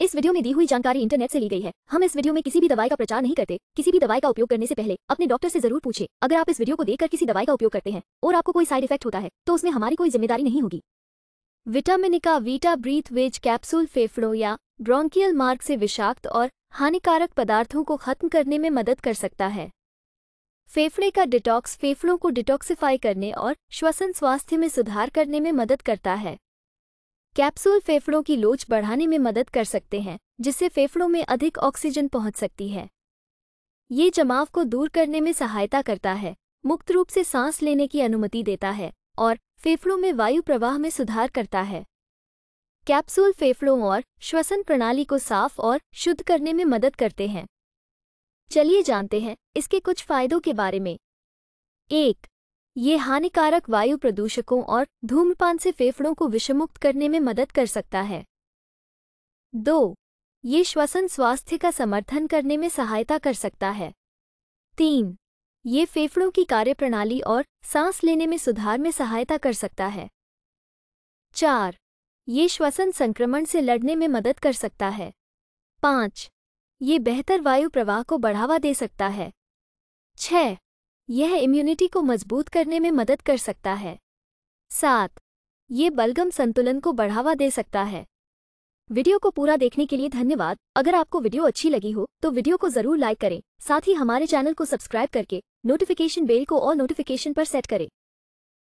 इस वीडियो में दी हुई जानकारी इंटरनेट से ली गई है हम इस वीडियो में किसी भी दवाई का प्रचार नहीं करते किसी भी दवाई का उपयोग करने से पहले अपने डॉक्टर से जरूर पूछे अगर आप इस वीडियो को देखकर किसी दवाई का उपयोग करते हैं और आपको कोई साइड इफेक्ट होता है तो उसमें हमारी कोई जिम्मेदारी नहीं होगी विटामिन का वीटा ब्रीथ वेज कैप्सूल फेफड़ों या ब्रोंकियल मार्ग से विषाक्त और हानिकारक पदार्थों को खत्म करने में मदद कर सकता है फेफड़े का डिटॉक्स फेफड़ों को डिटॉक्सिफाई करने और श्वसन स्वास्थ्य में सुधार करने में मदद करता है कैप्सूल फेफड़ों की लोच बढ़ाने में मदद कर सकते हैं जिससे फेफड़ों में अधिक ऑक्सीजन पहुंच सकती है ये जमाव को दूर करने में सहायता करता है मुक्त रूप से सांस लेने की अनुमति देता है और फेफड़ों में वायु प्रवाह में सुधार करता है कैप्सूल फेफड़ों और श्वसन प्रणाली को साफ और शुद्ध करने में मदद करते हैं चलिए जानते हैं इसके कुछ फायदों के बारे में एक ये हानिकारक वायु प्रदूषकों और धूम्रपान से फेफड़ों को विषमुक्त करने में मदद कर सकता है दो ये श्वसन स्वास्थ्य का समर्थन करने में सहायता कर सकता है तीन ये फेफड़ों की कार्यप्रणाली और सांस लेने में सुधार में सहायता कर सकता है चार ये श्वसन संक्रमण से लड़ने में मदद कर सकता है पाँच ये बेहतर वायु प्रवाह को बढ़ावा दे सकता है छः यह इम्यूनिटी को मजबूत करने में मदद कर सकता है सात ये बलगम संतुलन को बढ़ावा दे सकता है वीडियो को पूरा देखने के लिए धन्यवाद अगर आपको वीडियो अच्छी लगी हो तो वीडियो को जरूर लाइक करें साथ ही हमारे चैनल को सब्सक्राइब करके नोटिफिकेशन बेल को और नोटिफिकेशन पर सेट करें